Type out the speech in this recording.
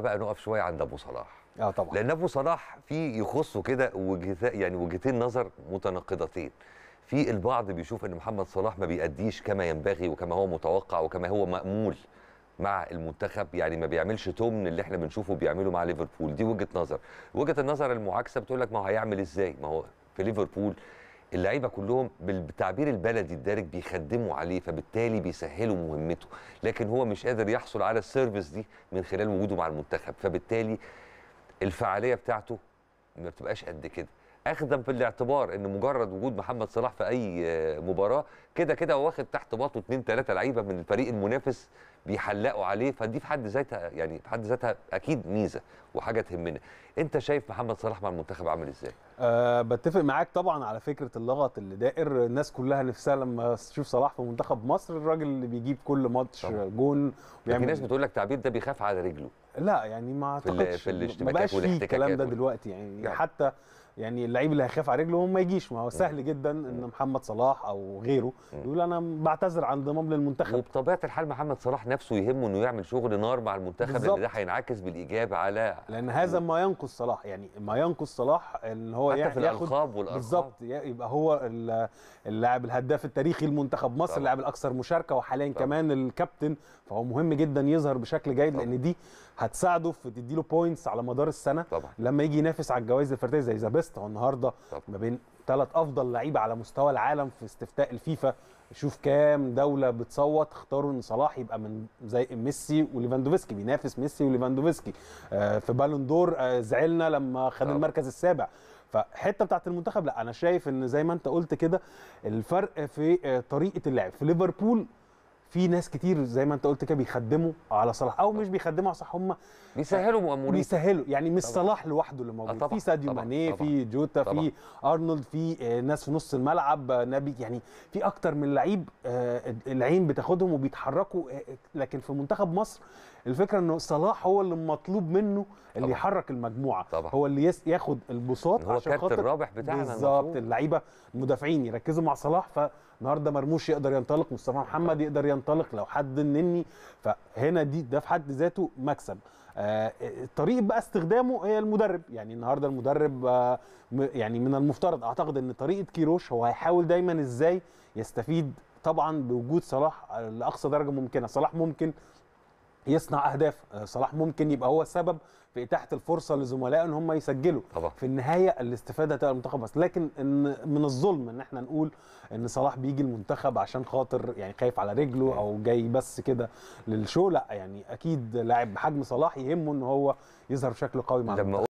بقى نقف شويه عند ابو صلاح اه طبعا لان ابو صلاح في يخصه كده وجهتين يعني وجهتين نظر متناقضتين في البعض بيشوف ان محمد صلاح ما بيأديش كما ينبغي وكما هو متوقع وكما هو مأمول مع المنتخب يعني ما بيعملش تمن اللي احنا بنشوفه بيعمله مع ليفربول دي وجهه نظر وجهه النظر المعاكسه بتقول لك ما هو هيعمل ازاي ما هو في ليفربول اللعيبه كلهم بالتعبير البلدي الدارج بيخدموا عليه فبالتالي بيسهلوا مهمته لكن هو مش قادر يحصل على السيرفيس دي من خلال وجوده مع المنتخب فبالتالي الفعاليه بتاعته ما بتبقاش قد كده اخذا الاعتبار ان مجرد وجود محمد صلاح في اي آه، مباراه كده كده واخد تحت باطه اثنين ثلاثه لعيبه من الفريق المنافس بيحلقوا عليه فدي في حد ذاتها يعني في حد ذاتها اكيد ميزه وحاجه تهمنا انت شايف محمد صلاح مع المنتخب عامل ازاي أه بتفق معاك طبعا على فكره اللغط اللي دائر الناس كلها نفسها لما تشوف صلاح في منتخب مصر الراجل اللي بيجيب كل ماتش جون يعني في ناس بتقول لك تعبير ده بيخاف على رجله لا يعني ما اعتقدش في, في الاشتباكات والاحتكاكات الكلام ده دلوقتي يعني, يعني. حتى يعني اللعيب اللي هيخاف على رجله هو ما يجيش ما هو سهل جدا ان محمد صلاح او غيره يقول انا بعتذر عن انضمام للمنتخب وبطبيعه الحال محمد صلاح نفسه يهمه انه يعمل شغل نار مع المنتخب بالزبط. لان ده هينعكس بالايجاب على لان هذا ما ينقص صلاح يعني ما ينقص صلاح ان هو حتى في الالقاب والارقام بالظبط يبقى هو اللاعب الهداف التاريخي لمنتخب مصر اللاعب الاكثر مشاركه وحاليا كمان الكابتن فهو مهم جدا يظهر بشكل جيد لان دي هتساعده في تديله بوينتس على مدار السنه طبعا. لما يجي ينافس على الجوائز الفرديه زي ذا فيرست هو النهارده ما بين ثلاث افضل لعيبه على مستوى العالم في استفتاء الفيفا شوف كام دوله بتصوت اختاروا ان صلاح يبقى من زي ميسي وليفاندوفسكي بينافس ميسي وليفاندوفسكي آه في بالون دور آه زعلنا لما خد طبعا. المركز السابع فالحته بتاعت المنتخب لا انا شايف ان زي ما انت قلت كده الفرق في آه، طريقه اللعب في ليفربول في ناس كتير زي ما انت قلت كده بيخدموا على صلاح او مش بيخدموا على صلاح هم بيسهلوا مأمورين بيسهلوا يعني مش صلاح لوحده اللي موجود آه، في ساديو ماني في جوتا في ارنولد في آه، ناس في نص الملعب آه، نبي يعني في اكتر من لعيب العين بتاخدهم وبيتحركوا لكن في منتخب مصر الفكره انه صلاح هو اللي مطلوب منه اللي طبعا. يحرك المجموعه طبعا. هو اللي ياخد البساط عشان خاطر الرابح بتاعنا بالظبط اللعيبه المدافعين يركزوا مع صلاح فالنهارده مرموش يقدر ينطلق مصطفى محمد يقدر ينطلق ينطلق لو حد نني فهنا دي ده في حد ذاته مكسب آه، طريقه بقى استخدامه هي المدرب يعني النهارده المدرب آه، يعني من المفترض اعتقد ان طريقه كيروش هو هيحاول دايما ازاي يستفيد طبعا بوجود صلاح آه، لاقصى درجه ممكنه صلاح ممكن يصنع اهداف آه، صلاح ممكن يبقى هو السبب في اتاحه الفرصه لزملائه ان هم يسجلوا طبعا. في النهايه الاستفاده تبقى المنتخب بس لكن ان من الظلم ان احنا نقول ان صلاح بيجي المنتخب عشان خاطر يعني خايف على رجله او جاي بس كده للشو لا يعني اكيد لاعب بحجم صلاح يهمه ان هو يظهر بشكل قوي مع